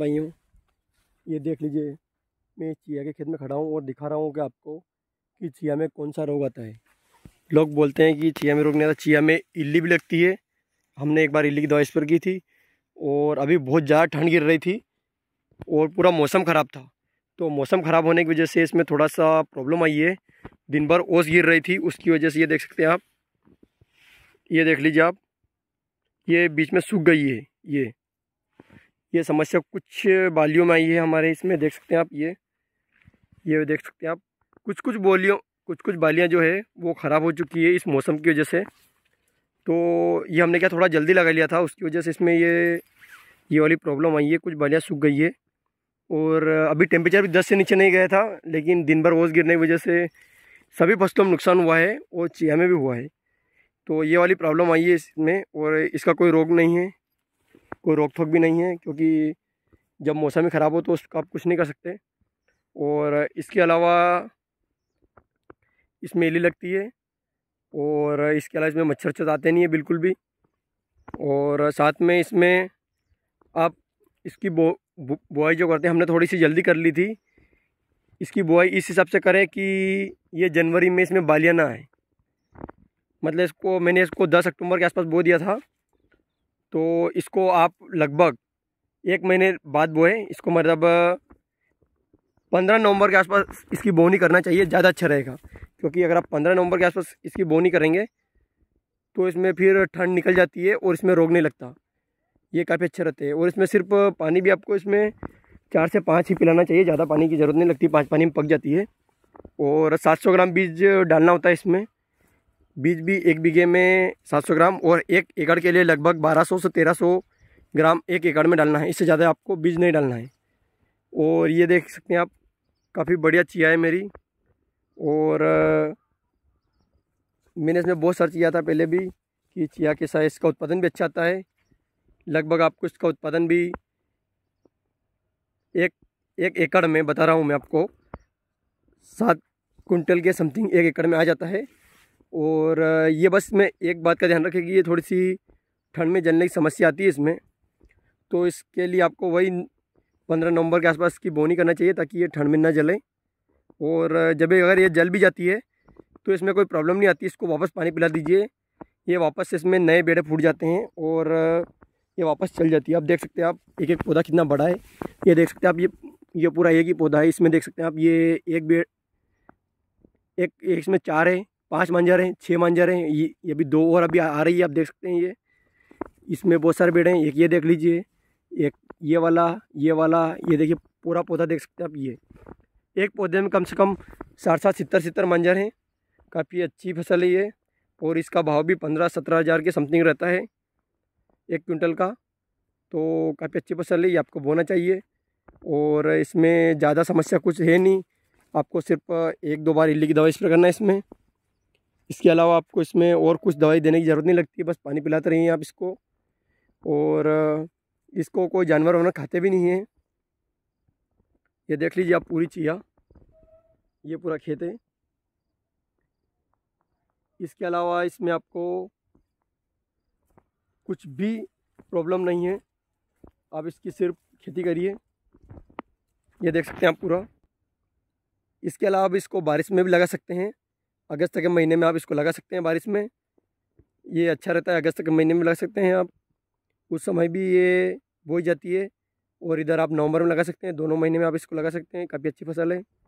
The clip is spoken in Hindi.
भाइयों ये देख लीजिए मैं चिया के खेत में खड़ा हूँ और दिखा रहा हूँ कि आपको कि चिया में कौन सा रोग आता है लोग बोलते हैं कि चिया में रोग नहीं आता चिया में इल्ली भी लगती है हमने एक बार इल्ली की दवाई इस पर की थी और अभी बहुत ज़्यादा ठंड गिर रही थी और पूरा मौसम ख़राब था तो मौसम ख़राब होने की वजह से इसमें थोड़ा सा प्रॉब्लम आई है दिन भर ओस गिर रही थी उसकी वजह से ये देख सकते हैं आप ये देख लीजिए आप ये बीच में सूख गई है ये ये समस्या कुछ बालियों में आई है हमारे इसमें देख सकते हैं आप ये ये देख सकते हैं आप कुछ कुछ बोलियों कुछ कुछ बालियाँ जो है वो ख़राब हो चुकी है इस मौसम की वजह से तो ये हमने क्या थोड़ा जल्दी लगा लिया था उसकी वजह से इसमें ये ये वाली प्रॉब्लम आई है कुछ बालियाँ सूख गई है और अभी टेम्परेचर भी दस से नीचे नहीं गया था लेकिन दिन भर रोज गिरने की वजह से सभी फसलों में नुकसान हुआ है और चिया में भी हुआ है तो ये वाली प्रॉब्लम आई है इसमें और इसका कोई रोग नहीं है कोई रोक थोक भी नहीं है क्योंकि जब मौसम ही ख़राब हो तो उसका आप कुछ नहीं कर सकते और इसके अलावा इसमें इली लगती है और इसके अलावा इसमें मच्छर आते नहीं है बिल्कुल भी और साथ में इसमें आप इसकी बो बुआई जो करते हैं हमने थोड़ी सी जल्दी कर ली थी इसकी बुआई इस हिसाब से करें कि ये जनवरी में इसमें बालियाँ ना आए मतलब इसको मैंने इसको दस अक्टूबर के आसपास बो दिया था तो इसको आप लगभग एक महीने बाद बोएं इसको मतलब पंद्रह नवंबर के आसपास इसकी बोनी करना चाहिए ज़्यादा अच्छा रहेगा क्योंकि अगर आप पंद्रह नवंबर के आसपास इसकी बोनी करेंगे तो इसमें फिर ठंड निकल जाती है और इसमें रोग नहीं लगता ये काफ़ी अच्छे रहते हैं और इसमें सिर्फ पानी भी आपको इसमें चार से पाँच ही पिलाना चाहिए ज़्यादा पानी की ज़रूरत नहीं लगती पाँच पानी में पक जाती है और सात सौ ग्राम बीज डालना होता है इसमें बीज भी एक बीघे में 700 ग्राम और एक एकड़ के लिए लगभग 1200 से 1300 ग्राम एक एकड़ में डालना है इससे ज़्यादा आपको बीज नहीं डालना है और ये देख सकते हैं आप काफ़ी बढ़िया चिया है मेरी और मैंने इसमें बहुत सर्च किया था पहले भी कि चिया के साथ इसका उत्पादन भी अच्छा आता है लगभग आपको इसका उत्पादन भी एक एक एकड़ में बता रहा हूँ मैं आपको सात कुंटल के समथिंग एक एकड़ में आ जाता है और ये बस मैं एक बात का ध्यान रखेगी ये थोड़ी सी ठंड में जलने की समस्या आती है इसमें तो इसके लिए आपको वही पंद्रह नवंबर के आसपास की बोनी करना चाहिए ताकि ये ठंड में ना जले और जब अगर ये जल भी जाती है तो इसमें कोई प्रॉब्लम नहीं आती इसको वापस पानी पिला दीजिए ये वापस से इसमें नए बेड़े फूट जाते हैं और ये वापस चल जाती है आप देख सकते हैं आप एक एक पौधा कितना बड़ा है ये देख सकते हैं आप ये ये पूरा एक ही पौधा है इसमें देख सकते हैं आप ये एक बेड़ एक, एक इसमें चार है पाँच मंजर हैं छः मंजर हैं ये ये भी दो और अभी आ रही है आप देख सकते हैं ये इसमें बहुत सारे पेड़ हैं एक ये देख लीजिए एक ये वाला ये वाला ये देखिए पूरा पौधा देख सकते हैं आप ये एक पौधे में कम से कम साठ साठ सत्तर सत्तर मंजर हैं काफ़ी अच्छी फसल है ये और इसका भाव भी पंद्रह सत्रह हज़ार के समथिंग रहता है एक क्विंटल का तो काफ़ी अच्छी फसल है ये आपको बोना चाहिए और इसमें ज़्यादा समस्या कुछ है नहीं आपको सिर्फ एक दो बार इली की दवा स्प्रे करना है इसमें इसके अलावा आपको इसमें और कुछ दवाई देने की ज़रूरत नहीं लगती बस पानी पिलाते रहिए आप इसको और इसको कोई जानवर वाना खाते भी नहीं है ये देख लीजिए आप पूरी चिया ये पूरा खेत है इसके अलावा इसमें आपको कुछ भी प्रॉब्लम नहीं है आप इसकी सिर्फ खेती करिए ये देख सकते हैं आप पूरा इसके अलावा आप इसको बारिश में भी लगा सकते हैं अगस्त के महीने में आप इसको लगा सकते हैं बारिश में ये अच्छा रहता है अगस्त के महीने में लगा सकते हैं आप उस समय भी ये बोई जाती है और इधर आप नवंबर में लगा सकते हैं दोनों महीने में आप इसको लगा सकते हैं काफ़ी अच्छी फसल है